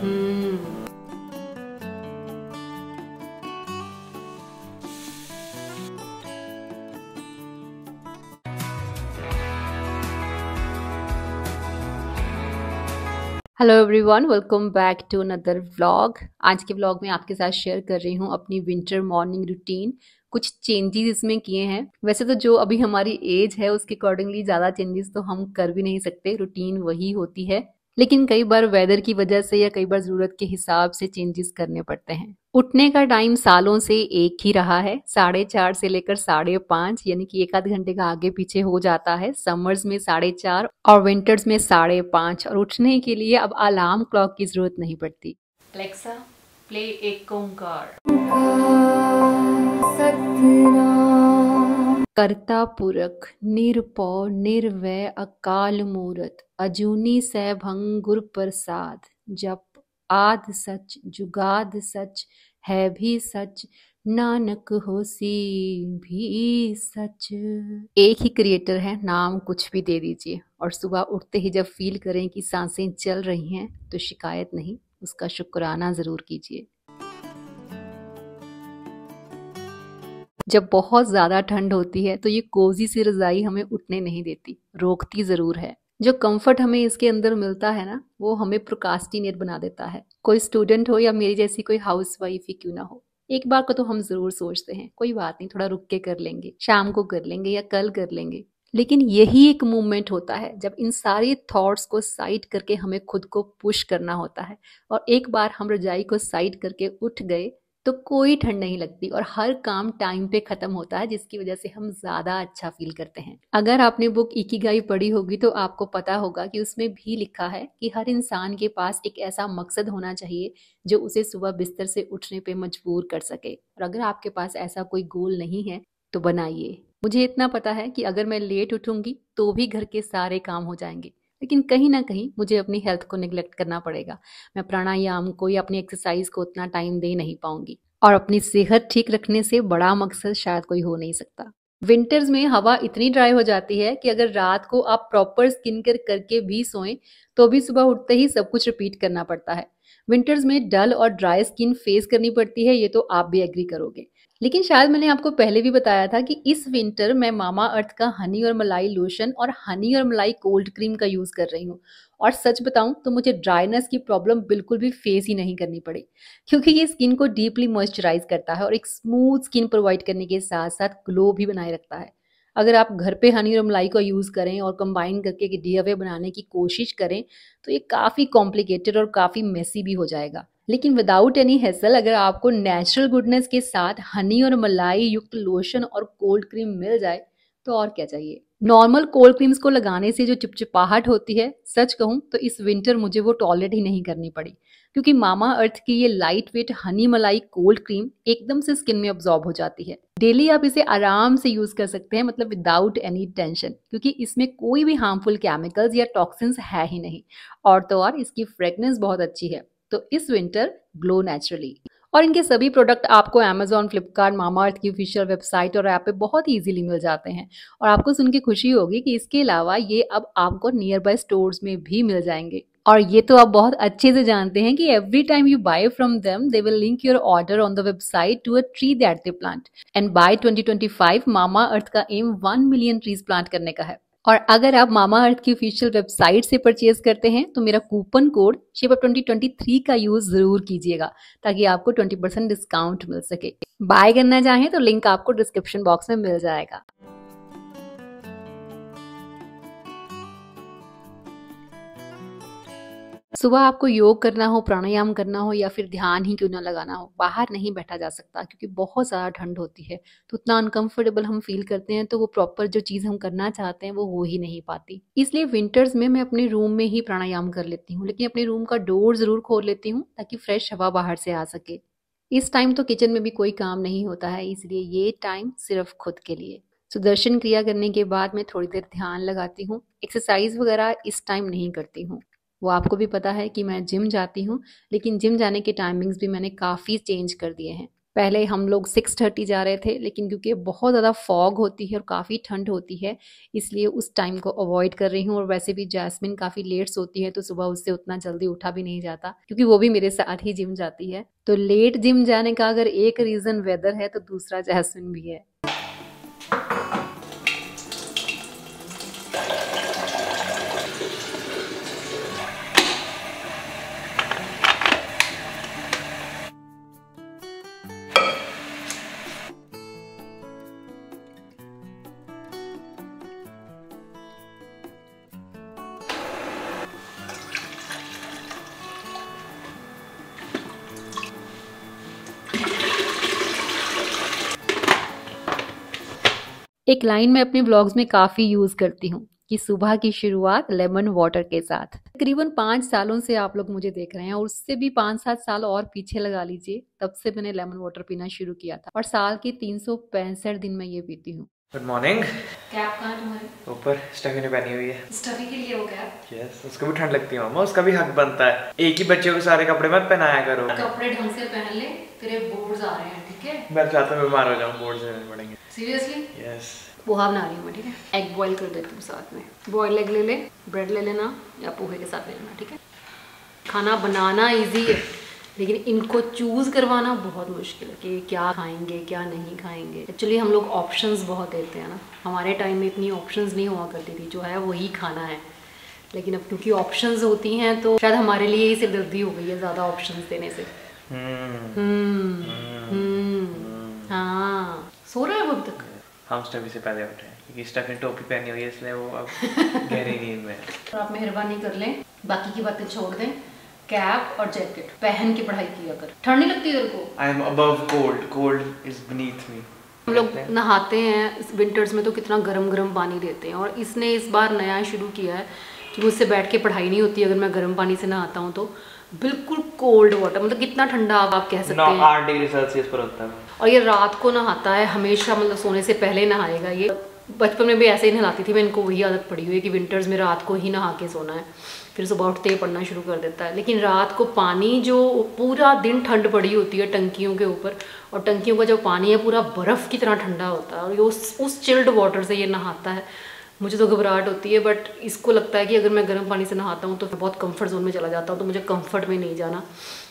Hello everyone welcome back to another vlog आज के vlog में आपके साथ शेयर कर रही हूँ अपनी विंटर मॉर्निंग रूटीन कुछ चेंजेस इसमें किए हैं वैसे तो जो अभी हमारी एज है उसके अकॉर्डिंगली ज़्यादा चेंजेस तो हम कर भी नहीं सकते रूटीन वही होती है लेकिन कई बार वेदर की वजह से या कई बार ज़रूरत के हिसाब से चेंजेस करने पड़ते हैं उठने का टाइम सालों से एक ही रहा है साढ़े चार से लेकर साढ़े पांच यानी कि एक आध घंटे का आगे पीछे हो जाता है समर्स में साढ़े चार और विंटर्स में साढ़े पांच और उठने के लिए अब अलार्म क्लॉक की ज़रूरत नहीं पड़ती अलेक्सा प्ले एक कर्तापुरख निरपौ निर्वय अकाल मूरत अजूनी सैभं गुर प्रसाद जप आद सच जुगाद सच है भी सच नानक हो सी भी सच एक ही क्रिएटर है नाम कुछ भी दे दीजिए और सुबह उठते ही जब फील करें कि सांसें चल रही हैं तो शिकायत नहीं उसका शुक्राना ज़रूर कीजिए जब बहुत ज़्यादा ठंड होती है तो ये कोजी सी रज़ाई हमें उठने नहीं देती रोकती ज़रूर है जो कंफर्ट हमें इसके अंदर मिलता है ना वो हमें प्रोकास्टिनेट बना देता है कोई स्टूडेंट हो या मेरी जैसी कोई हाउस वाइफ ही क्यों ना हो एक बार को तो हम ज़रूर सोचते हैं कोई बात नहीं थोड़ा रुक के कर लेंगे शाम को कर लेंगे या कल कर लेंगे लेकिन यही एक मूवमेंट होता है जब इन सारे थॉट्स को साइड करके हमें खुद को पुश करना होता है और एक बार हम रजाई को साइड करके उठ गए तो कोई ठंड नहीं लगती और हर काम टाइम पे खत्म होता है जिसकी वजह से हम ज्यादा अच्छा फील करते हैं अगर आपने बुक इकीगाई पढ़ी होगी तो आपको पता होगा कि उसमें भी लिखा है कि हर इंसान के पास एक ऐसा मकसद होना चाहिए जो उसे सुबह बिस्तर से उठने पे मजबूर कर सके और अगर आपके पास ऐसा कोई गोल नहीं है तो बनाइए मुझे इतना पता है कि अगर मैं लेट उठूंगी तो भी घर के सारे काम हो जाएंगे लेकिन कहीं ना कहीं मुझे अपनी हेल्थ को निगलेक्ट करना पड़ेगा मैं प्राणायाम को या अपनी एक्सरसाइज को उतना टाइम दे नहीं पाऊंगी और अपनी सेहत ठीक रखने से बड़ा मकसद शायद कोई हो नहीं सकता विंटर्स में हवा इतनी ड्राई हो जाती है कि अगर रात को आप प्रॉपर स्किन केयर करके भी सोएं तो भी सुबह उठते ही सब कुछ रिपीट करना पड़ता है विंटर्स में डल और ड्राई स्किन फेस करनी पड़ती है ये तो आप भी एग्री करोगे लेकिन शायद मैंने आपको पहले भी बताया था कि इस विंटर मैं मामा अर्थ का हनी और मलाई लोशन और हनी और मलाई कोल्ड क्रीम का यूज़ कर रही हूँ और सच बताऊं तो मुझे ड्राइनेस की प्रॉब्लम बिल्कुल भी फेस ही नहीं करनी पड़ी क्योंकि ये स्किन को डीपली मॉइस्चराइज करता है और एक स्मूथ स्किन प्रोवाइड करने के साथ साथ ग्लो भी बनाए रखता है अगर आप घर पे हनी और मलाई का यूज़ करें और कंबाइन करके डी अवे बनाने की कोशिश करें तो ये काफ़ी कॉम्प्लिकेटेड और काफ़ी मेसी भी हो जाएगा लेकिन विदाउट एनी हैसल अगर आपको नेचुरल गुडनेस के साथ हनी और मलाई युक्त लोशन और कोल्ड क्रीम मिल जाए तो और क्या चाहिए नॉर्मल कोल्ड क्रीम्स को लगाने से जो चिपचिपाहट होती है सच कहूँ तो इस विंटर मुझे वो टॉयलेट ही नहीं करनी पड़ी क्योंकि मामा अर्थ की ये लाइट वेट हनी मलाई कोल्ड क्रीम एकदम से स्किन में ऑब्जॉर्ब हो जाती है डेली आप इसे आराम से यूज कर सकते हैं मतलब विदाउट एनी टेंशन क्योंकि इसमें कोई भी हार्मफुल केमिकल्स या टॉक्सिन्स है ही नहीं और तो और इसकी फ्रेगनेंस बहुत अच्छी है तो इस विंटर ग्लो नेचुरली और इनके सभी प्रोडक्ट आपको अमेजोन फ्लिपकार्ट मामा अर्थ की ऑफिशियल वेबसाइट और ऐप पे बहुत इजीली ईजिली मिल जाते हैं और आपको सुन के खुशी होगी कि इसके अलावा ये अब आपको नियर बाय स्टोर्स में भी मिल जाएंगे और ये तो आप बहुत अच्छे से जानते हैं कि every time you buy from them they will link your order on the website to a tree that they plant and by 2025 Mamaearth का aim one million trees plant करने का है और अगर आप मामा अर्थ की ऑफिशियल वेबसाइट से purchase करते हैं तो मेरा coupon code shape twenty twenty three का यूज जरूर कीजिएगा ताकि आपको ट्वेंटी परसेंट डिस्काउंट मिल सके बाय करना चाहें तो लिंक आपको डिस्क्रिप्शन बॉक्स में मिल जाएगा सुबह आपको योग करना हो प्राणायाम करना हो या फिर ध्यान ही क्यों ना लगाना हो बाहर नहीं बैठा जा सकता क्योंकि बहुत ज़्यादा ठंड होती है तो उतना अनकंफर्टेबल हम फील करते हैं तो वो प्रॉपर जो चीज़ हम करना चाहते हैं वो हो ही नहीं पाती इसलिए विंटर्स में मैं अपने रूम में ही प्राणायाम कर लेती हूँ लेकिन अपने रूम का डोर ज़रूर खोल लेती हूँ ताकि फ्रेश हवा बाहर से आ सके इस टाइम तो किचन में भी कोई काम नहीं होता है इसलिए ये टाइम सिर्फ खुद के लिए सुदर्शन क्रिया करने के बाद मैं थोड़ी देर ध्यान लगाती हूँ एक्सरसाइज वगैरह इस टाइम नहीं करती हूँ वो आपको भी पता है कि मैं जिम जाती हूँ लेकिन जिम जाने के टाइमिंग्स भी मैंने काफ़ी चेंज कर दिए हैं पहले हम लोग सिक्स थर्टी जा रहे थे लेकिन क्योंकि बहुत ज़्यादा फॉग होती है और काफ़ी ठंड होती है इसलिए उस टाइम को अवॉइड कर रही हूँ और वैसे भी जैस्मिन काफ़ी लेट्स होती है तो सुबह उससे उतना जल्दी उठा भी नहीं जाता क्योंकि वो भी मेरे साथ ही जिम जाती है तो लेट जिम जाने का अगर एक रीज़न वेदर है तो दूसरा जैस्मिन भी है एक लाइन मैं अपने ब्लॉग्स में काफ़ी यूज़ करती हूँ कि सुबह की शुरुआत लेमन वाटर के साथ तकरीबन पांच सालों से आप लोग मुझे देख रहे हैं और उससे भी पांच सात साल और पीछे लगा लीजिए तब से मैंने लेमन वाटर पीना शुरू किया था और साल के तीन दिन मैं ये पीती हूँ गुड मॉर्निंग कैप कहाँ तुम्हारी ऊपर स्टफी ने पहनी हुई है स्टफी के लिए वो कैप यस उसको भी ठंड लगती है मामा उसका भी हक बनता है एक ही बच्चे को सारे कपड़े मत पहनाया करो कपड़े ढंग से पहन ले तेरे बोर्ड्स आ रहे हैं ठीक है मैं तो चाहता हूँ बीमार हो जाऊँ बोर्ड से पड़ेंगे सीरियसली यस पोहा बना रही हूँ ठीक है एग बॉईल कर देती हूँ साथ में बॉयल एग ले ले ब्रेड ले लेना या पोहे के साथ ले लेना ठीक है खाना बनाना ईजी है लेकिन इनको चूज़ करवाना बहुत मुश्किल है कि क्या खाएंगे क्या नहीं खाएंगे एक्चुअली हम लोग ऑप्शंस बहुत देते हैं ना हमारे टाइम में इतनी ऑप्शंस नहीं हुआ करती थी जो है वही खाना है लेकिन अब क्योंकि ऑप्शंस होती हैं तो शायद हमारे लिए ही सिरदर्दी हो गई है ज़्यादा ऑप्शंस देने से हम्म। हम्म। हम्म। हाँ सो रहा है अब तक हम स्टफी से पहले उठे क्योंकि स्टफी ने टोपी पहनी हुई है इसलिए वो अब गहरी नींद में आप मेहरबानी कर लें बाकी की बातें छोड़ दें कैप और जैकेट पहन के पढ़ाई किया कर ठंड नहीं लगती तेरे को I am above cold cold is beneath me हम लोग नहाते हैं विंटर्स में तो कितना गर्म गर्म पानी देते हैं और इसने इस बार नया शुरू किया है कि मुझसे बैठ के पढ़ाई नहीं होती अगर मैं गर्म पानी से नहाता हूँ तो बिल्कुल कोल्ड वाटर मतलब कितना ठंडा आप, आप कह सकते हैं आठ डिग्री सेल्सियस पर होता है और ये रात को नहाता है हमेशा मतलब सोने से पहले नहाएगा ये बचपन में भी ऐसे ही नहलाती थी मैं इनको वही आदत पड़ी हुई है कि विंटर्स में रात को ही नहा के सोना है फिर सुबह उठते ही पढ़ना शुरू कर देता है लेकिन रात को पानी जो पूरा दिन ठंड पड़ी होती है टंकियों के ऊपर और टंकियों का जो पानी है पूरा बर्फ़ की तरह ठंडा होता है और ये उस उस चिल्ड वाटर से ये नहाता है मुझे तो घबराहट होती है बट इसको लगता है कि अगर मैं गर्म पानी से नहाता हूँ तो बहुत कम्फर्ट जोन में चला जाता हूँ तो मुझे कम्फर्ट में नहीं जाना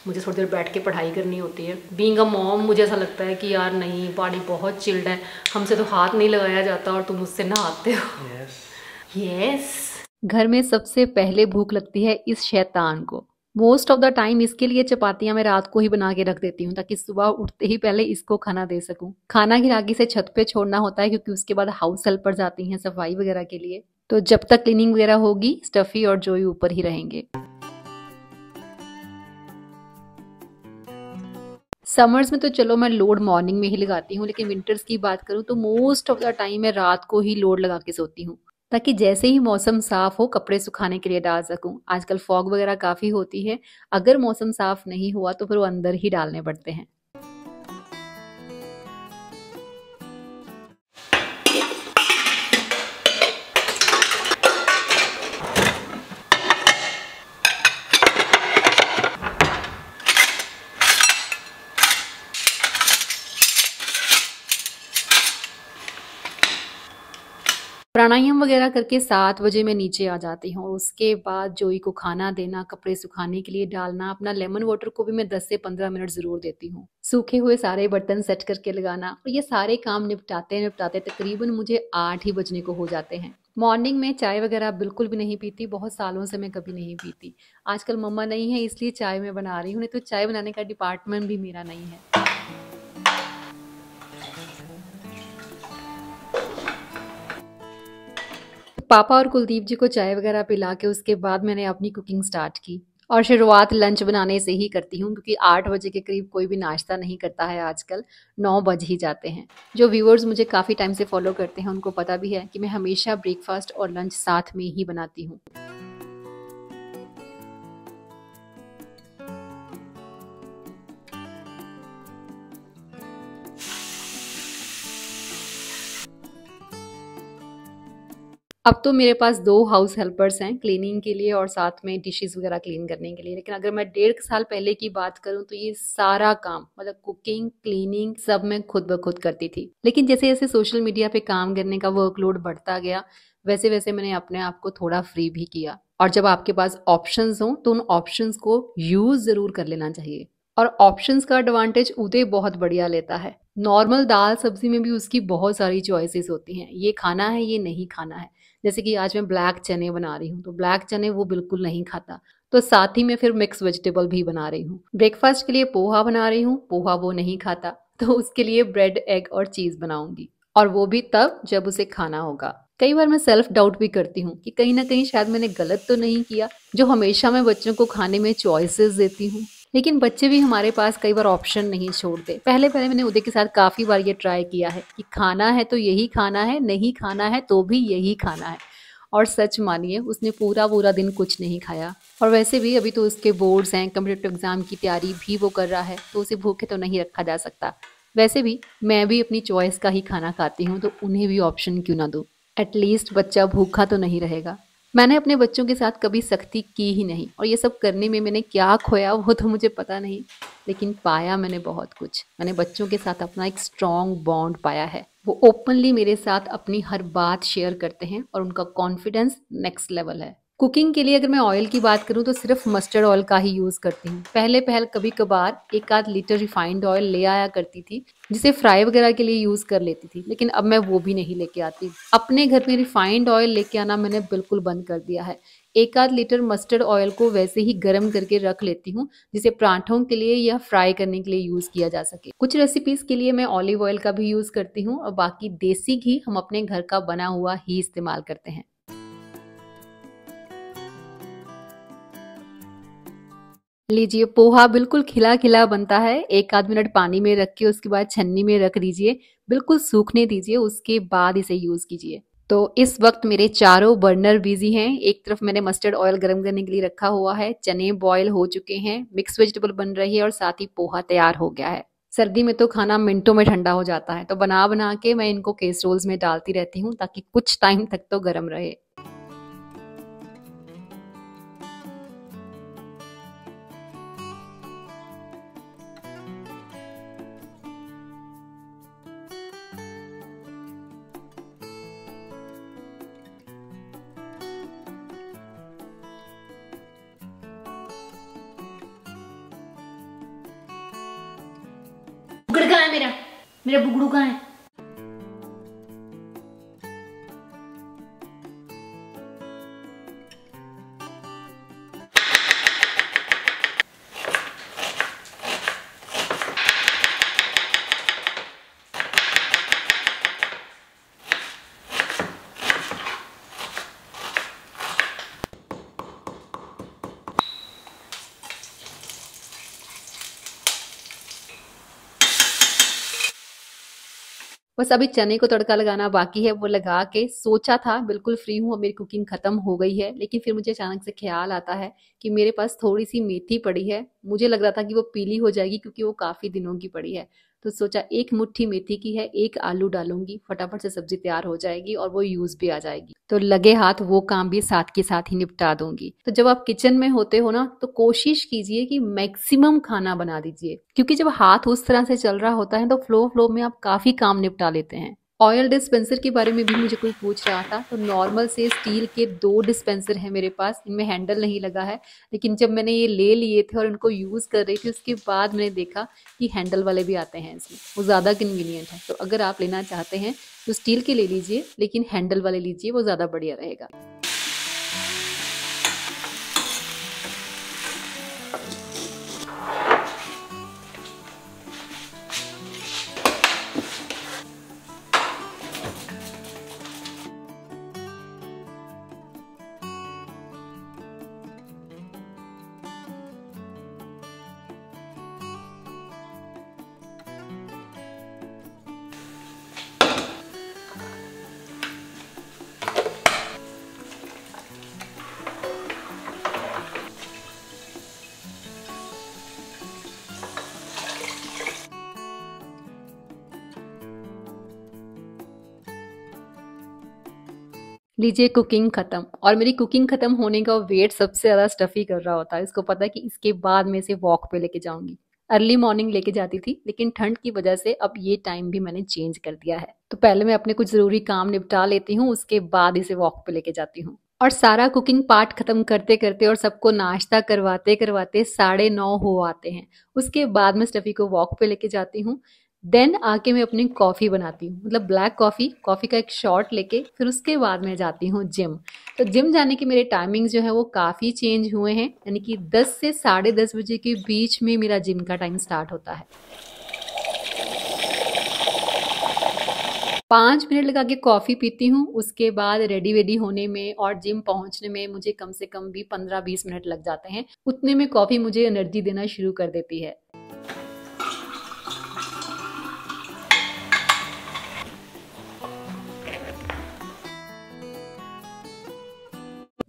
मुझे थोड़ी देर बैठ के पढ़ाई करनी होती है बींग अ मॉम मुझे ऐसा लगता है कि यार नहीं पानी बहुत चिल्ड है हमसे तो हाथ नहीं लगाया जाता और तुम उससे नहाते हो यस yes. yes. घर में सबसे पहले भूख लगती है इस शैतान को मोस्ट ऑफ द टाइम इसके लिए चपातियां मैं रात को ही बना के रख देती हूँ ताकि सुबह उठते ही पहले इसको खाना दे सकूँ खाना की रागी से छत पे छोड़ना होता है क्योंकि उसके बाद हाउस हेल्पर जाती हैं सफाई वगैरह के लिए तो जब तक क्लीनिंग वगैरह होगी स्टफी और जोई ऊपर ही रहेंगे समर्स में तो चलो मैं लोड मॉर्निंग में ही लगाती हूँ लेकिन विंटर्स की बात करूँ तो मोस्ट ऑफ द टाइम मैं रात को ही लोड लगा के सोती हूँ ताकि जैसे ही मौसम साफ हो कपड़े सुखाने के लिए डाल सकूं आजकल फॉग वगैरह काफ़ी होती है अगर मौसम साफ नहीं हुआ तो फिर वो अंदर ही डालने पड़ते हैं प्राणायाम वगैरह करके सात बजे मैं नीचे आ जाती हूँ उसके बाद जोई को खाना देना कपड़े सुखाने के लिए डालना अपना लेमन वाटर को भी मैं दस से पंद्रह मिनट जरूर देती हूँ सूखे हुए सारे बर्तन सेट करके लगाना और ये सारे काम निपटाते निपटाते तकरीबन मुझे आठ ही बजने को हो जाते हैं मॉर्निंग में चाय वगैरह बिल्कुल भी नहीं पीती बहुत सालों से मैं कभी नहीं पीती आजकल मम्मा नहीं है इसलिए चाय मैं बना रही हूँ नहीं तो चाय बनाने का डिपार्टमेंट भी मेरा नहीं है पापा और कुलदीप जी को चाय वगैरह पिला के उसके बाद मैंने अपनी कुकिंग स्टार्ट की और शुरुआत लंच बनाने से ही करती हूँ क्योंकि आठ बजे के करीब कोई भी नाश्ता नहीं करता है आजकल नौ बज ही जाते हैं जो व्यूअर्स मुझे काफ़ी टाइम से फॉलो करते हैं उनको पता भी है कि मैं हमेशा ब्रेकफास्ट और लंच साथ में ही बनाती हूँ अब तो मेरे पास दो हाउस हेल्पर्स हैं क्लीनिंग के लिए और साथ में डिशेस वगैरह क्लीन करने के लिए लेकिन अगर मैं डेढ़ साल पहले की बात करूं तो ये सारा काम मतलब कुकिंग क्लीनिंग सब मैं खुद ब खुद करती थी लेकिन जैसे जैसे सोशल मीडिया पे काम करने का वर्कलोड बढ़ता गया वैसे वैसे मैंने अपने आप को थोड़ा फ्री भी किया और जब आपके पास ऑप्शन हों तो उन ऑप्शन को यूज़ ज़रूर कर लेना चाहिए और ऑप्शन का एडवांटेज उदय बहुत बढ़िया लेता है नॉर्मल दाल सब्जी में भी उसकी बहुत सारी चॉइसेस होती हैं ये खाना है ये नहीं खाना है जैसे कि आज मैं ब्लैक चने बना रही हूँ तो ब्लैक चने वो बिल्कुल नहीं खाता तो साथ ही मैं फिर मिक्स वेजिटेबल भी बना रही हूँ ब्रेकफास्ट के लिए पोहा बना रही हूँ पोहा वो नहीं खाता तो उसके लिए ब्रेड एग और चीज़ बनाऊंगी और वो भी तब जब उसे खाना होगा कई बार मैं सेल्फ डाउट भी करती हूँ कि कहीं ना कहीं शायद मैंने गलत तो नहीं किया जो हमेशा मैं बच्चों को खाने में चॉइसेस देती हूँ लेकिन बच्चे भी हमारे पास कई बार ऑप्शन नहीं छोड़ते पहले पहले मैंने उदय के साथ काफी बार ये ट्राई किया है कि खाना है तो यही खाना है नहीं खाना है तो भी यही खाना है और सच मानिए उसने पूरा पूरा दिन कुछ नहीं खाया और वैसे भी अभी तो उसके बोर्ड्स हैं कम्पिटेटिव एग्ज़ाम की तैयारी भी वो कर रहा है तो उसे भूखे तो नहीं रखा जा सकता वैसे भी मैं भी अपनी चॉइस का ही खाना खाती हूँ तो उन्हें भी ऑप्शन क्यों ना दूँ एटलीस्ट बच्चा भूखा तो नहीं रहेगा मैंने अपने बच्चों के साथ कभी सख्ती की ही नहीं और ये सब करने में मैंने क्या खोया वो तो मुझे पता नहीं लेकिन पाया मैंने बहुत कुछ मैंने बच्चों के साथ अपना एक स्ट्रॉन्ग बॉन्ड पाया है वो ओपनली मेरे साथ अपनी हर बात शेयर करते हैं और उनका कॉन्फिडेंस नेक्स्ट लेवल है कुकिंग के लिए अगर मैं ऑयल की बात करूं तो सिर्फ मस्टर्ड ऑयल का ही यूज़ करती हूँ पहले पहल कभी कभार एक आध लीटर रिफाइंड ऑयल ले आया करती थी जिसे फ्राई वगैरह के लिए यूज़ कर लेती थी लेकिन अब मैं वो भी नहीं लेके आती अपने घर में रिफाइंड ऑयल लेके आना मैंने बिल्कुल बंद कर दिया है एक आध लीटर मस्टर्ड ऑयल को वैसे ही गर्म करके रख लेती हूँ जिसे परांठों के लिए या फ्राई करने के लिए यूज़ किया जा सके कुछ रेसिपीज़ के लिए मैं ऑलिव ऑयल का भी यूज़ करती हूँ और बाकी देसी घी हम अपने घर का बना हुआ ही इस्तेमाल करते हैं लीजिए पोहा बिल्कुल खिला खिला बनता है एक आध मिनट पानी में रख के उसके बाद छन्नी में रख दीजिए बिल्कुल सूखने दीजिए उसके बाद इसे यूज़ कीजिए तो इस वक्त मेरे चारों बर्नर बिजी हैं एक तरफ मैंने मस्टर्ड ऑयल गर्म करने के लिए रखा हुआ है चने बॉयल हो चुके हैं मिक्स वेजिटेबल बन रही है और साथ ही पोहा तैयार हो गया है सर्दी में तो खाना मिनटों में ठंडा हो जाता है तो बना बना के मैं इनको केसरोल्स में डालती रहती हूँ ताकि कुछ टाइम तक तो गर्म रहे मेरा बुगड़ू कहाँ है बस अभी चने को तड़का लगाना बाकी है वो लगा के सोचा था बिल्कुल फ्री हूँ और मेरी कुकिंग ख़त्म हो गई है लेकिन फिर मुझे अचानक से ख्याल आता है कि मेरे पास थोड़ी सी मेथी पड़ी है मुझे लग रहा था कि वो पीली हो जाएगी क्योंकि वो काफ़ी दिनों की पड़ी है तो सोचा एक मुट्ठी मेथी की है एक आलू डालूंगी फटाफट से सब्जी तैयार हो जाएगी और वो यूज भी आ जाएगी तो लगे हाथ वो काम भी साथ के साथ ही निपटा दूंगी तो जब आप किचन में होते हो ना तो कोशिश कीजिए कि मैक्सिमम खाना बना दीजिए क्योंकि जब हाथ उस तरह से चल रहा होता है तो फ्लो फ्लो में आप काफी काम निपटा लेते हैं ऑयल डिस्पेंसर के बारे में भी मुझे कोई पूछ रहा था तो नॉर्मल से स्टील के दो डिस्पेंसर हैं मेरे पास इनमें हैंडल नहीं लगा है लेकिन जब मैंने ये ले लिए थे और इनको यूज़ कर रही थी उसके बाद मैंने देखा कि हैंडल वाले भी आते हैं इसमें वो ज़्यादा कन्वीनियंट है तो अगर आप लेना चाहते हैं तो स्टील के ले लीजिए लेकिन हैंडल वाले लीजिए वो ज़्यादा बढ़िया रहेगा लीजिए कुकिंग ख़त्म और मेरी कुकिंग ख़त्म होने का वेट सबसे ज़्यादा स्टफ़ी कर रहा होता है इसको पता है कि इसके बाद मैं इसे वॉक पे लेके जाऊंगी अर्ली मॉर्निंग लेके जाती थी लेकिन ठंड की वजह से अब ये टाइम भी मैंने चेंज कर दिया है तो पहले मैं अपने कुछ ज़रूरी काम निपटा लेती हूँ उसके बाद इसे वॉक पे लेके जाती हूँ और सारा कुकिंग पार्ट खत्म करते करते और सबको नाश्ता करवाते करवाते साढ़े नौ हो आते हैं उसके बाद मैं स्टफ़ी को वॉक पे लेके जाती हूँ देन आके मैं अपनी कॉफ़ी बनाती हूँ मतलब ब्लैक कॉफ़ी कॉफ़ी का एक शॉट लेके फिर उसके बाद मैं जाती हूँ जिम तो जिम जाने के मेरे टाइमिंग्स जो है वो काफ़ी चेंज हुए हैं यानी कि 10 से साढ़े दस बजे के बीच में मेरा जिम का टाइम स्टार्ट होता है पाँच मिनट लगा के कॉफ़ी पीती हूँ उसके बाद रेडी वेडी होने में और जिम पहुँचने में मुझे कम से कम भी पंद्रह बीस मिनट लग जाते हैं उतने में कॉफ़ी मुझे एनर्जी देना शुरू कर देती है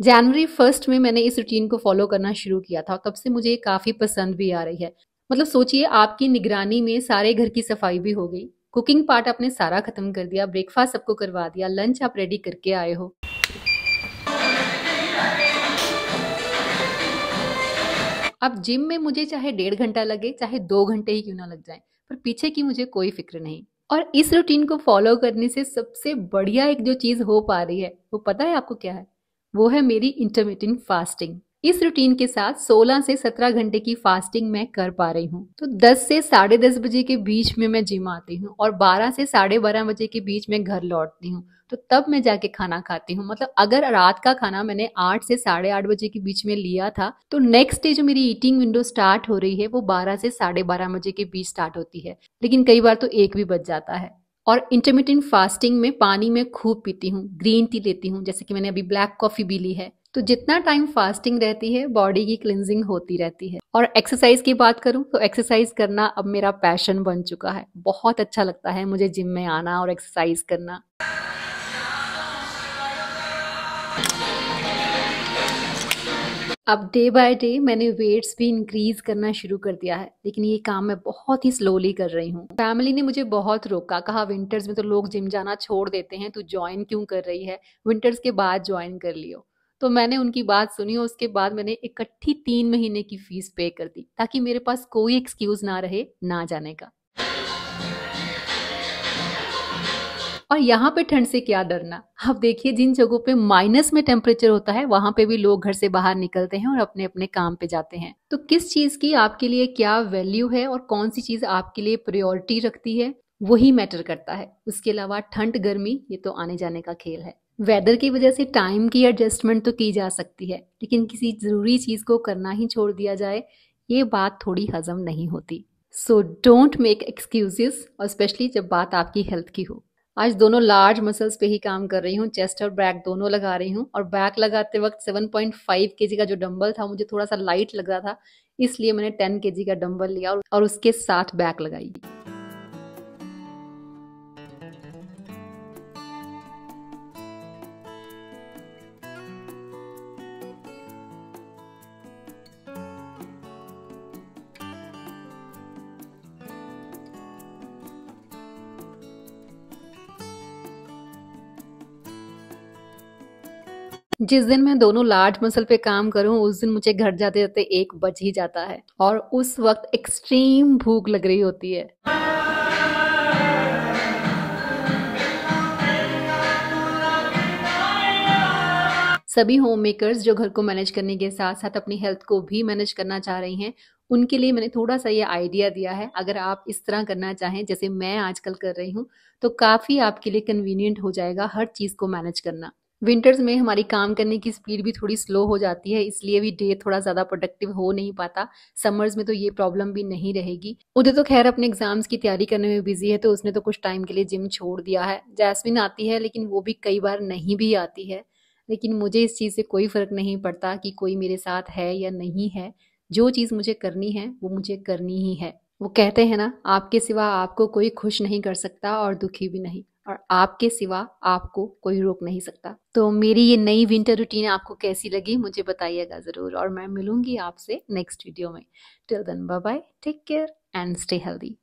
जनवरी फर्स्ट में मैंने इस रूटीन को फॉलो करना शुरू किया था तब से मुझे काफ़ी पसंद भी आ रही है मतलब सोचिए आपकी निगरानी में सारे घर की सफाई भी हो गई कुकिंग पार्ट आपने सारा खत्म कर दिया ब्रेकफास्ट सबको करवा दिया लंच आप रेडी करके आए हो अब जिम में मुझे चाहे डेढ़ घंटा लगे चाहे दो घंटे ही क्यों ना लग जाए पर पीछे की मुझे कोई फिक्र नहीं और इस रूटीन को फॉलो करने से सबसे बढ़िया एक जो चीज़ हो पा रही है वो पता है आपको क्या है वो है मेरी इंटरमीडियंट फास्टिंग इस रूटीन के साथ 16 से 17 घंटे की फास्टिंग मैं कर पा रही हूँ तो 10 से साढ़े दस बजे के बीच में मैं जिम आती हूँ और 12 से साढ़े बारह बजे के बीच में घर लौटती हूँ तो तब मैं जाके खाना खाती हूँ मतलब अगर रात का खाना मैंने आठ से साढ़े आठ बजे के बीच में लिया था तो नेक्स्ट डे जो मेरी ईटिंग विंडो स्टार्ट हो रही है वो बारह से साढ़े बारह बजे के बीच स्टार्ट होती है लेकिन कई बार तो एक भी बज जाता है और इंटरमीडियंट फास्टिंग में पानी में खूब पीती हूँ ग्रीन टी लेती हूँ जैसे कि मैंने अभी ब्लैक कॉफ़ी भी ली है तो जितना टाइम फास्टिंग रहती है बॉडी की क्लिनजिंग होती रहती है और एक्सरसाइज की बात करूं तो एक्सरसाइज करना अब मेरा पैशन बन चुका है बहुत अच्छा लगता है मुझे जिम में आना और एक्सरसाइज करना अब डे बाय डे मैंने वेट्स भी इंक्रीज करना शुरू कर दिया है लेकिन ये काम मैं बहुत ही स्लोली कर रही हूँ फैमिली ने मुझे बहुत रोका कहा विंटर्स में तो लोग जिम जाना छोड़ देते हैं तू ज्वाइन क्यों कर रही है विंटर्स के बाद ज्वाइन कर लियो तो मैंने उनकी बात सुनी और उसके बाद मैंने इकट्ठी तीन महीने की फीस पे कर दी ताकि मेरे पास कोई एक्सक्यूज ना रहे ना जाने का और यहाँ पे ठंड से क्या डरना अब देखिए जिन जगहों पे माइनस में टेम्परेचर होता है वहां पे भी लोग घर से बाहर निकलते हैं और अपने अपने काम पे जाते हैं तो किस चीज की आपके लिए क्या वैल्यू है और कौन सी चीज आपके लिए प्रायोरिटी रखती है वही मैटर करता है उसके अलावा ठंड गर्मी ये तो आने जाने का खेल है वेदर की वजह से टाइम की एडजस्टमेंट तो की जा सकती है लेकिन किसी ज़रूरी चीज़ को करना ही छोड़ दिया जाए ये बात थोड़ी हजम नहीं होती सो डोंट मेक एक्सक्यूजेस और स्पेशली जब बात आपकी हेल्थ की हो आज दोनों लार्ज मसल्स पे ही काम कर रही हूँ चेस्ट और बैक दोनों लगा रही हूँ और बैक लगाते वक्त 7.5 पॉइंट का जो डंबल था मुझे थोड़ा सा लाइट लग रहा था इसलिए मैंने 10 के का डंबल लिया और उसके साथ बैक लगाई जिस दिन मैं दोनों लार्ज मसल पे काम करूं उस दिन मुझे घर जाते जाते एक बज ही जाता है और उस वक्त एक्सट्रीम भूख लग रही होती है सभी होम मेकर्स जो घर को मैनेज करने के साथ साथ अपनी हेल्थ को भी मैनेज करना चाह रही हैं उनके लिए मैंने थोड़ा सा ये आइडिया दिया है अगर आप इस तरह करना चाहें जैसे मैं आजकल कर रही हूँ तो काफ़ी आपके लिए कन्वीनियंट हो जाएगा हर चीज़ को मैनेज करना विंटर्स में हमारी काम करने की स्पीड भी थोड़ी स्लो हो जाती है इसलिए भी डे थोड़ा ज़्यादा प्रोडक्टिव हो नहीं पाता समर्स में तो ये प्रॉब्लम भी नहीं रहेगी उदय तो खैर अपने एग्जाम्स की तैयारी करने में बिजी है तो उसने तो कुछ टाइम के लिए जिम छोड़ दिया है जैस्मिन आती है लेकिन वो भी कई बार नहीं भी आती है लेकिन मुझे इस चीज़ से कोई फ़र्क नहीं पड़ता कि कोई मेरे साथ है या नहीं है जो चीज़ मुझे करनी है वो मुझे करनी ही है वो कहते हैं ना आपके सिवा आपको कोई खुश नहीं कर सकता और दुखी भी नहीं और आपके सिवा आपको कोई रोक नहीं सकता तो मेरी ये नई विंटर रूटीन आपको कैसी लगी मुझे बताइएगा ज़रूर और मैं मिलूंगी आपसे नेक्स्ट वीडियो में till then bye bye take care and stay healthy